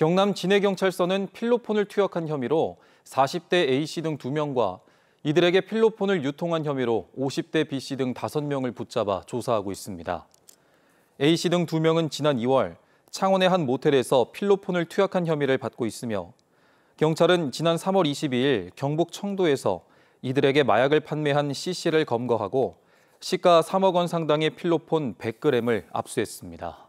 경남 진해경찰서는 필로폰을 투약한 혐의로 40대 A씨 등 2명과 이들에게 필로폰을 유통한 혐의로 50대 B씨 등 5명을 붙잡아 조사하고 있습니다. A씨 등 2명은 지난 2월 창원의 한 모텔에서 필로폰을 투약한 혐의를 받고 있으며 경찰은 지난 3월 22일 경북 청도에서 이들에게 마약을 판매한 C씨를 검거하고 시가 3억 원 상당의 필로폰 100g을 압수했습니다.